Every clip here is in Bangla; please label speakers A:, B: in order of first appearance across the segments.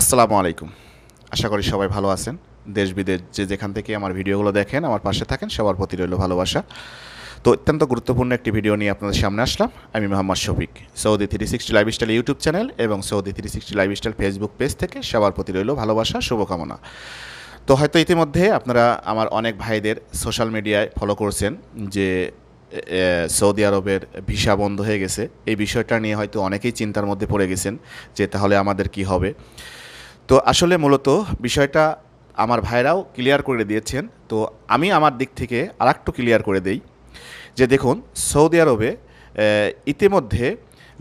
A: আসসালামু আলাইকুম আশা করি সবাই ভালো আছেন দেশ বিদেশ যে যেখান থেকে আমার ভিডিওগুলো দেখেন আমার পাশে থাকেন সবার প্রতি রইল ভালোবাসা তো অত্যন্ত গুরুত্বপূর্ণ একটি ভিডিও নিয়ে আপনাদের সামনে আসলাম আমি Mohammad Shafiq Saudi three sixty live style YouTube channel এবং Saudi three sixty live style Facebook page থেকে সবার প্রতি রইল ভালোবাসা শুভকামনা তো হয়তো ইতিমধ্যে আপনারা আমার অনেক ভাইদের সোশ্যাল মিডিয়ায় ফলো করছেন যে সৌদি আরবের ভিসা বন্ধ হয়ে গেছে এই বিষয়টা নিয়ে হয়তো অনেকেই চিন্তার মধ্যে পড়ে গেছেন যে তাহলে আমাদের কি হবে তো আসলে মূলত বিষয়টা আমার ভাইরাও ক্লিয়ার করে দিয়েছেন তো আমি আমার দিক থেকে আর একটু ক্লিয়ার করে দেই যে দেখুন সৌদি আরবে ইতিমধ্যে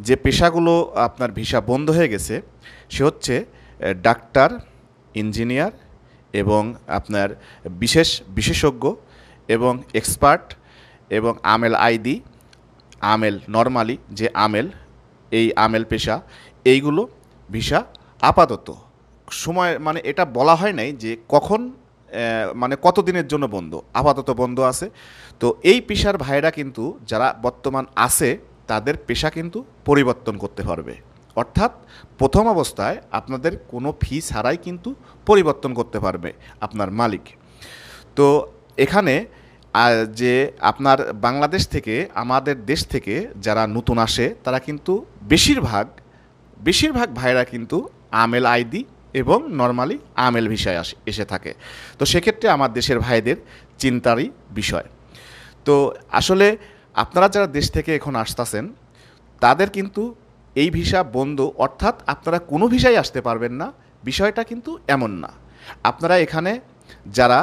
A: যে পেশাগুলো আপনার ভিসা বন্ধ হয়ে গেছে সে হচ্ছে ডাক্তার ইঞ্জিনিয়ার এবং আপনার বিশেষ বিশেষজ্ঞ এবং এক্সপার্ট এবং আমেল আইডি আমেল নর্মালি যে আমেল এই আমেল পেশা এইগুলো ভিসা আপাতত সময় মানে এটা বলা হয় নাই যে কখন মানে কতদিনের জন্য বন্ধ আপাতত বন্ধ আছে তো এই পেশার ভাইরা কিন্তু যারা বর্তমান আছে তাদের পেশা কিন্তু পরিবর্তন করতে পারবে অর্থাৎ প্রথম অবস্থায় আপনাদের কোনো ফি ছাড়াই কিন্তু পরিবর্তন করতে পারবে আপনার মালিক তো এখানে যে আপনার বাংলাদেশ থেকে আমাদের দেশ থেকে যারা নতুন আসে তারা কিন্তু বেশিরভাগ বেশিরভাগ ভাইরা কিন্তু আমেল আইডি এবং নর্মালি আমেল ভিসায় আসে এসে থাকে তো সেক্ষেত্রে আমার দেশের ভাইদের চিন্তারই বিষয় তো আসলে আপনারা যারা দেশ থেকে এখন আসতেছেন তাদের কিন্তু এই ভিসা বন্ধ অর্থাৎ আপনারা কোনো ভিসায় আসতে পারবেন না বিষয়টা কিন্তু এমন না আপনারা এখানে যারা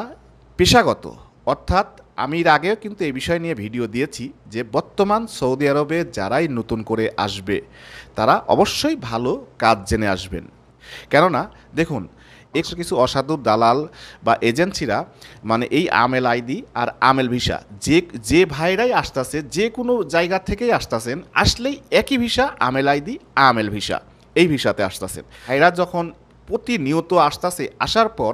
A: পেশাগত অর্থাৎ আমি এর আগেও কিন্তু এই বিষয় নিয়ে ভিডিও দিয়েছি যে বর্তমান সৌদি আরবে যারাই নতুন করে আসবে তারা অবশ্যই ভালো কাজ জেনে আসবেন কেননা দেখুন একশো কিছু অসাধু দালাল বা এজেন্সিরা মানে এই আমেল আইডি আর আমেল ভিসা যে যে ভাইরাই আসতেছে যে কোনো জায়গা থেকেই আসতেছেন আসলেই একই ভিসা আমেল আইডি আমেল ভিসা এই ভিসাতে আসতেছেন ভাইরা যখন প্রতিনিয়ত আসতেছে আসার পর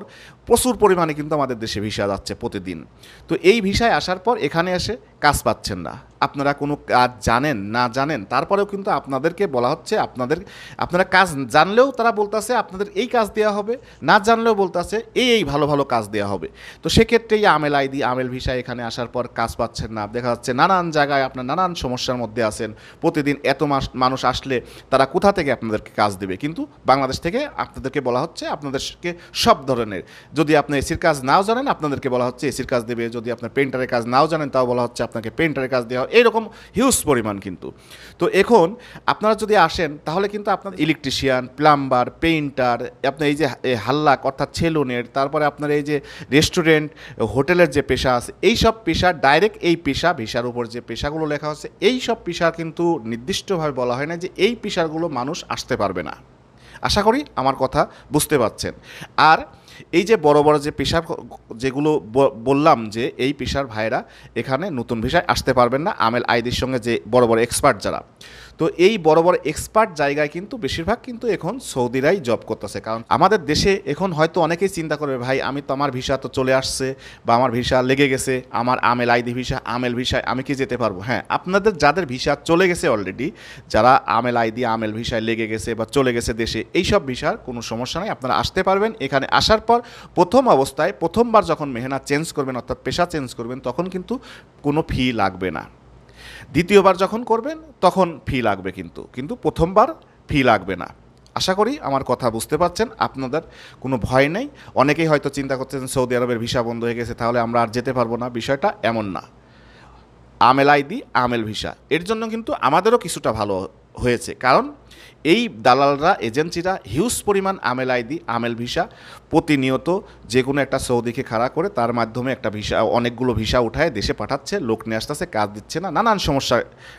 A: প্রচুর পরিমাণে কিন্তু আমাদের দেশে ভিসা যাচ্ছে প্রতিদিন তো এই ভিসায় আসার পর এখানে এসে কাজ পাচ্ছেন না আপনারা কোনো কাজ জানেন না জানেন তারপরেও কিন্তু আপনাদেরকে বলা হচ্ছে আপনাদের আপনারা কাজ জানলেও তারা বলতেছে আপনাদের এই কাজ দেওয়া হবে না জানলেও বলতেছে এই এই ভালো ভালো কাজ দেওয়া হবে তো সেক্ষেত্রে এই আমেল আইডি আমেল ভিসা এখানে আসার পর কাজ পাচ্ছেন না দেখা যাচ্ছে নানান জায়গায় আপনার নানান সমস্যার মধ্যে আছেন প্রতিদিন এত মাস মানুষ আসলে তারা কোথা থেকে আপনাদেরকে কাজ দেবে কিন্তু বাংলাদেশ থেকে আপনাদেরকে বলা হচ্ছে আপনাদেরকে সব ধরনের যদি আপনি এসির কাজ নাও জানেন আপনাদেরকে বলা হচ্ছে এসির কাজ দেবে যদি আপনার পেন্টারের কাজ নাও জানেন তাও বলা হচ্ছে আপনাকে পেন্টারের কাজ দেওয়া এরকম হিউজ পরিমাণ কিন্তু তো এখন আপনারা যদি আসেন তাহলে কিন্তু আপনার ইলেকট্রিশিয়ান প্লাম্বার পেইন্টার আপনার এই যে হাল্লাক অর্থাৎ সেলুনের তারপরে আপনার এই যে রেস্টুরেন্ট হোটেলের যে পেশা আছে এই সব পেশা ডাইরেক্ট এই পেশা ভিসার উপর যে পেশাগুলো লেখা হচ্ছে এই সব পেশা কিন্তু নির্দিষ্টভাবে বলা হয় না যে এই পেশাগুলো মানুষ আসতে পারবে না আশা করি আমার কথা বুঝতে পারছেন আর এই যে বড় বড় যে পেশার যেগুলো বললাম যে এই পেশার ভাইরা এখানে নতুন ভিসায় আসতে পারবেন না আমেল আইদির সঙ্গে যে বড় বড় এক্সপার্ট যারা তো এই বড় বড় এক্সপার্ট জায়গায় কিন্তু বেশিরভাগ কিন্তু এখন সৌদিরাই জব করতেছে কারণ আমাদের দেশে এখন হয়তো অনেকেই চিন্তা করবে ভাই আমি তো আমার ভিসা তো চলে আসছে বা আমার ভিসা লেগে গেছে আমার আমেল আইদি ভিসা আমেল ভিসায় আমি কি যেতে পারবো হ্যাঁ আপনাদের যাদের ভিসা চলে গেছে অলরেডি যারা আমেল আইদি আমেল ভিসায় লেগে গেছে বা চলে গেছে দেশে এইসব ভিসার কোনো সমস্যা নেই আপনারা আসতে পারবেন এখানে আসার পর প্রথম অবস্থায় প্রথমবার যখন মেহেনা চেঞ্জ করবেন অর্থাৎ পেশা চেঞ্জ করবেন তখন কিন্তু কোনো ফি লাগবে না দ্বিতীয়বার যখন করবেন তখন ফি লাগবে কিন্তু কিন্তু প্রথমবার ফি লাগবে না আশা করি আমার কথা বুঝতে পারছেন আপনাদের কোনো ভয় নেই অনেকেই হয়তো চিন্তা করছেন সৌদি আরবের ভিসা বন্ধ হয়ে গেছে তাহলে আমরা আর যেতে পারবো না বিষয়টা এমন না আমেল আইডি আমেল ভিসা এর জন্য কিন্তু আমাদেরও কিছুটা ভালো হয়েছে কারণ এই দালালরা এজেন্সিরা হিউজ পরিমাণ আমেল আইডি আমেল ভিসা প্রতিনিয়ত যে কোনো একটা সৌদিকে খাড়া করে তার মাধ্যমে একটা ভিসা অনেকগুলো ভিসা উঠায় দেশে পাঠাচ্ছে লোক নিয়ে আসতেছে কাজ দিচ্ছে না নানান সমস্যা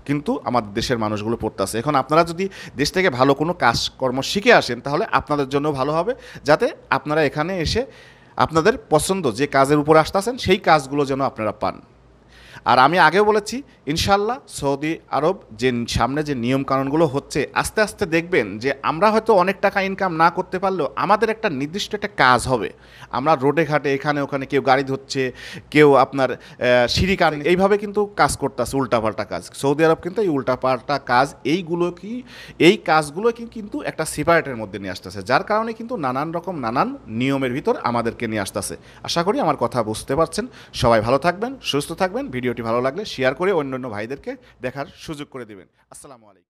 A: কিন্তু আমাদের দেশের মানুষগুলো পড়তে আসে এখন আপনারা যদি দেশ থেকে ভালো কোনো কাজকর্ম শিখে আসেন তাহলে আপনাদের জন্য ভালো হবে যাতে আপনারা এখানে এসে আপনাদের পছন্দ যে কাজের উপর আসতেছেন সেই কাজগুলো যেন আপনারা পান আর আমি আগেও বলেছি ইনশাল্লাহ সৌদি আরব যে সামনে যে নিয়মকানুনগুলো হচ্ছে আস্তে আস্তে দেখবেন যে আমরা হয়তো অনেক টাকা ইনকাম না করতে পারলেও আমাদের একটা নির্দিষ্ট একটা কাজ হবে আমরা রোডে ঘাটে এখানে ওখানে কেউ গাড়ি ধরছে কেউ আপনার সিঁড়ি কারণ এইভাবে কিন্তু কাজ আসে উল্টাপাল্টা কাজ সৌদি আরব কিন্তু এই উল্টাপাল্টা কাজ এইগুলো কি এই কাজগুলো কিন্তু একটা সিপারেটের মধ্যে নিয়ে আসতেছে যার কারণে কিন্তু নানান রকম নানান নিয়মের ভিতর আমাদেরকে নিয়ে আসতেছে আশা করি আমার কথা বুঝতে পারছেন সবাই ভালো থাকবেন সুস্থ থাকবেন ভিডিও ভিডিওটি ভালো লাগলে শেয়ার করে অন্য অন্য ভাইদেরকে দেখার সুযোগ করে দেবেন আসসালামু আলাইকুম